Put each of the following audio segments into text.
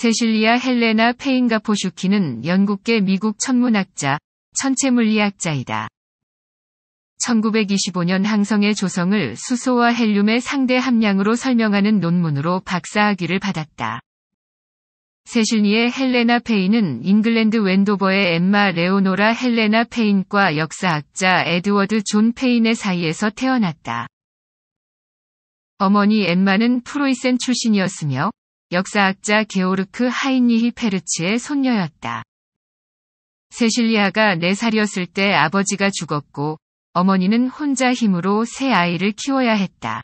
세실리아 헬레나 페인가 포슈키는 영국계 미국 천문학자, 천체물리학자이다. 1925년 항성의 조성을 수소와 헬륨의 상대 함량으로 설명하는 논문으로 박사학위를 받았다. 세실리의 헬레나 페인은 잉글랜드 웬도버의 엠마 레오노라 헬레나 페인과 역사학자 에드워드 존 페인의 사이에서 태어났다. 어머니 엠마는 프로이센 출신이었으며 역사학자 게오르크 하인리히 페르츠의 손녀였다. 세실리아가 4살이었을 때 아버지가 죽었고 어머니는 혼자 힘으로 세 아이를 키워야 했다.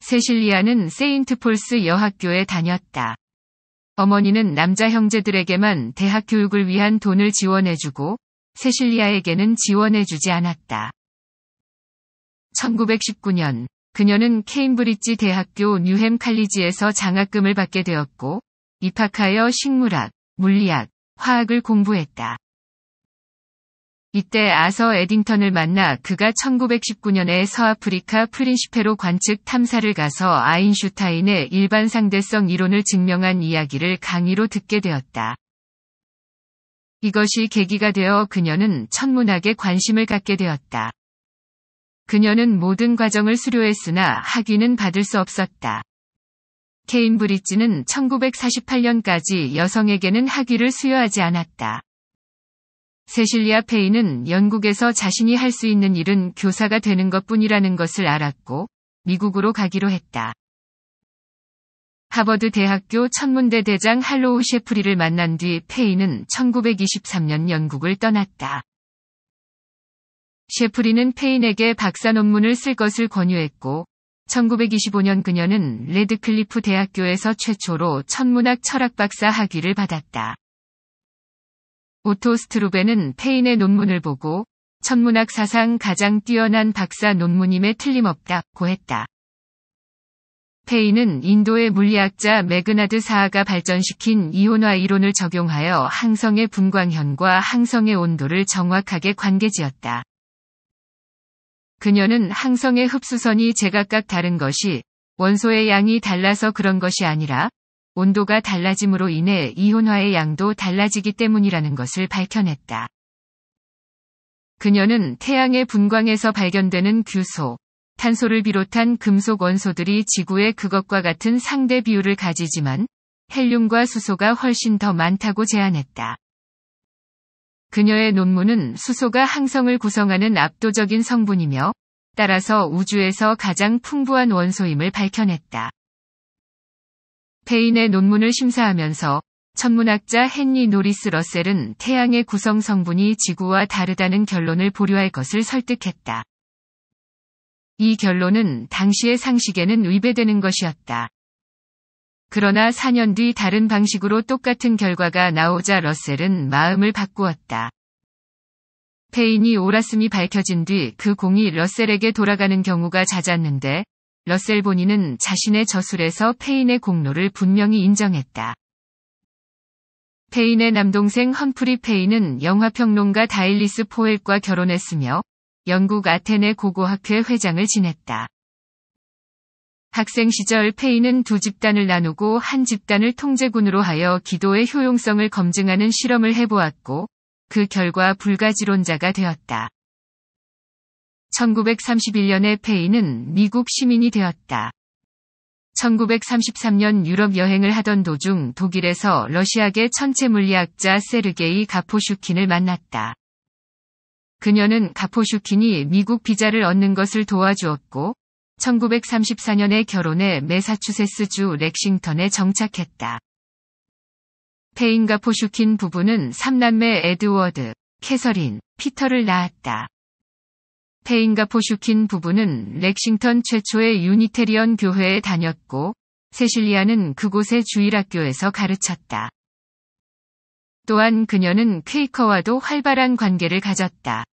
세실리아는 세인트폴스 여학교에 다녔다. 어머니는 남자 형제들에게만 대학 교육을 위한 돈을 지원해주고 세실리아에게는 지원해주지 않았다. 1919년 그녀는 케임브리지 대학교 뉴햄 칼리지에서 장학금을 받게 되었고 입학하여 식물학, 물리학, 화학을 공부했다. 이때 아서 에딩턴을 만나 그가 1919년에 서아프리카 프린시페로 관측 탐사를 가서 아인슈타인의 일반 상대성 이론을 증명한 이야기를 강의로 듣게 되었다. 이것이 계기가 되어 그녀는 천문학에 관심을 갖게 되었다. 그녀는 모든 과정을 수료했으나 학위는 받을 수 없었다. 케인브릿지는 1948년까지 여성에게는 학위를 수여하지 않았다. 세실리아 페인은 영국에서 자신이 할 수 있는 일은 교사가 되는 것 뿐이라는 것을 알았고, 미국으로 가기로 했다. 하버드 대학교 천문대 대장 할로우 셰프리를 만난 뒤페인은 1923년 영국을 떠났다. 셰프리는 페인에게 박사 논문을 쓸 것을 권유했고 1925년 그녀는 레드클리프 대학교에서 최초로 천문학 철학 박사 학위를 받았다. 오토 스트루베는 페인의 논문을 보고 천문학 사상 가장 뛰어난 박사 논문임에 틀림없다고 했다. 페인은 인도의 물리학자 매그나드 사하가 발전시킨 이온화 이론을 적용하여 항성의 분광현과 항성의 온도를 정확하게 관계지었다. 그녀는 항성의 흡수선이 제각각 다른 것이 원소의 양이 달라서 그런 것이 아니라 온도가 달라짐으로 인해 이온화의 양도 달라지기 때문이라는 것을 밝혀냈다. 그녀는 태양의 분광에서 발견되는 규소, 탄소를 비롯한 금속 원소들이 지구의 그것과 같은 상대 비율을 가지지만 헬륨과 수소가 훨씬 더 많다고 제안했다. 그녀의 논문은 수소가 항성을 구성하는 압도적인 성분이며 따라서 우주에서 가장 풍부한 원소임을 밝혀냈다. 페인의 논문을 심사하면서 천문학자 헨리 노리스 러셀은 태양의 구성 성분이 지구와 다르다는 결론을 보류할 것을 설득했다. 이 결론은 당시의 상식에는 위배되는 것이었다. 그러나 4년 뒤 다른 방식으로 똑같은 결과가 나오자 러셀은 마음을 바꾸었다. 페인이 오라슴이 밝혀진 뒤 그 공이 러셀에게 돌아가는 경우가 잦았는데 러셀 본인은 자신의 저술에서 페인의 공로를 분명히 인정했다. 페인의 남동생 험프리 페인은 영화평론가 다일리스 포엘과 결혼했으며 영국 아테네 고고학회 회장을 지냈다. 학생 시절 페이는두 집단을 나누고 한 집단을 통제군으로 하여 기도의 효용성을 검증하는 실험을 해보았고 그 결과 불가지론자가 되었다. 1931년에 페이는 미국 시민이 되었다. 1933년 유럽 여행을 하던 도중 독일에서 러시아계 천체 물리학자 세르게이 가포슈킨을 만났다. 그녀는 가포슈킨이 미국 비자를 얻는 것을 도와주었고 1934년에 결혼해 메사추세스주 렉싱턴에 정착했다. 페인과 포슈킨 부부는 3남매 에드워드, 캐서린, 피터를 낳았다. 페인과 포슈킨 부부는 렉싱턴 최초의 유니테리언 교회에 다녔고, 세실리아는 그곳의 주일학교에서 가르쳤다. 또한 그녀는 퀘이커와도 활발한 관계를 가졌다.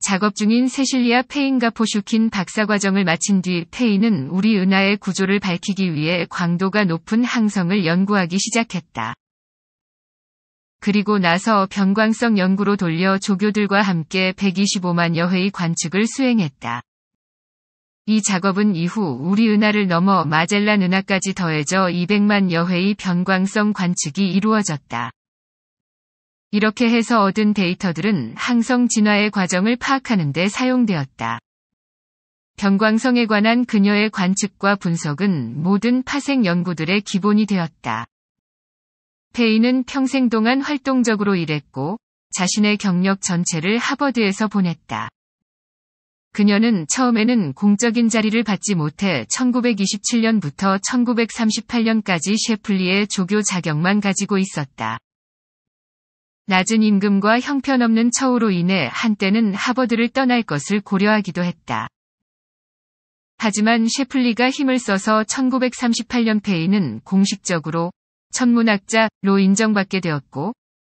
작업 중인 세실리아 페인과 포슈킨 박사 과정을 마친 뒤 페인은 우리 은하의 구조를 밝히기 위해 광도가 높은 항성을 연구하기 시작했다. 그리고 나서 변광성 연구로 돌려 조교들과 함께 125만 여회의 관측을 수행했다. 이 작업은 이후 우리 은하를 넘어 마젤란 은하까지 더해져 200만 여회의 변광성 관측이 이루어졌다. 이렇게 해서 얻은 데이터들은 항성 진화의 과정을 파악하는 데 사용되었다. 변광성에 관한 그녀의 관측과 분석은 모든 파생 연구들의 기본이 되었다. 페이는 평생 동안 활동적으로 일했고 자신의 경력 전체를 하버드에서 보냈다. 그녀는 처음에는 공적인 자리를 받지 못해 1927년부터 1938년까지 셰플리의 조교 자격만 가지고 있었다. 낮은 임금과 형편없는 처우로 인해 한때는 하버드를 떠날 것을 고려하기도 했다. 하지만 셰플리가 힘을 써서 1938년 페이는 공식적으로 천문학자로 인정받게 되었고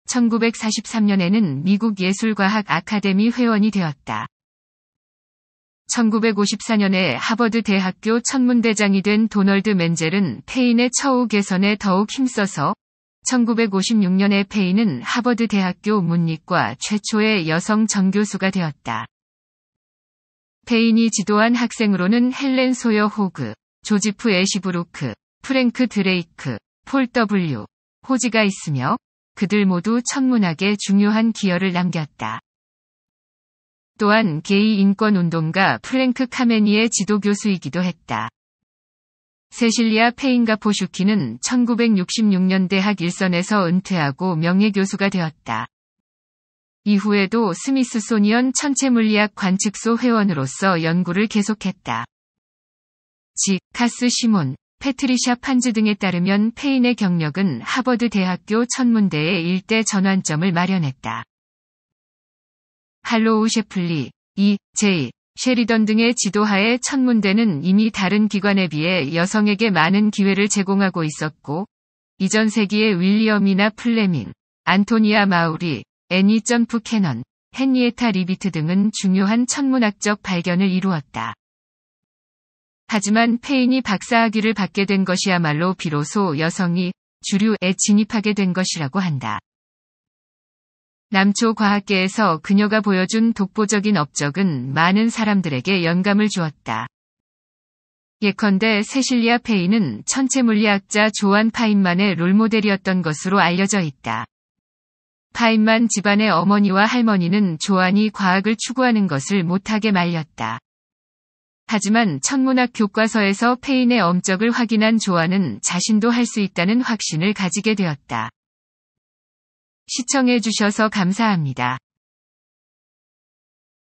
1943년에는 미국 예술과학 아카데미 회원이 되었다. 1954년에 하버드 대학교 천문대장이 된 도널드 맨젤은 페인의 처우 개선에 더욱 힘써서 1956년에 페인은 하버드 대학교 문리과 최초의 여성 전교수가 되었다. 페인이 지도한 학생으로는 헬렌 소여 호그, 조지프 에시브루크 프랭크 드레이크, 폴 W. 호지가 있으며 그들 모두 천문학에 중요한 기여를 남겼다. 또한 게이 인권 운동가 프랭크 카메니의 지도교수이기도 했다. 세실리아 페인가 포슈키는 1966년 대학 일선에서 은퇴하고 명예교수가 되었다. 이후에도 스미스소니언 천체물리학 관측소 회원으로서 연구를 계속했다. 지, 카스 시몬, 페트리샤 판즈 등에 따르면 페인의 경력은 하버드 대학교 천문대의 일대 전환점을 마련했다. 할로우 셰플리, 이, 제이, 쉐리던 등의 지도하에 천문대는 이미 다른 기관에 비해 여성에게 많은 기회를 제공하고 있었고, 이전 세기의 윌리엄이나 플레밍, 안토니아 마우리, 애니 점프 캐넌, 헨리에타 리비트 등은 중요한 천문학적 발견을 이루었다. 하지만 페인이 박사학위를 받게 된 것이야말로 비로소 여성이 주류에 진입하게 된 것이라고 한다. 남초 과학계에서 그녀가 보여준 독보적인 업적은 많은 사람들에게 영감을 주었다. 예컨대 세실리아 페인은 천체 물리학자 조안 파인만의 롤모델이었던 것으로 알려져 있다. 파인만 집안의 어머니와 할머니는 조안이 과학을 추구하는 것을 못하게 말렸다. 하지만 천문학 교과서에서 페인의 엄적을 확인한 조안은 자신도 할 수 있다는 확신을 가지게 되었다. 시청해주셔서 감사합니다.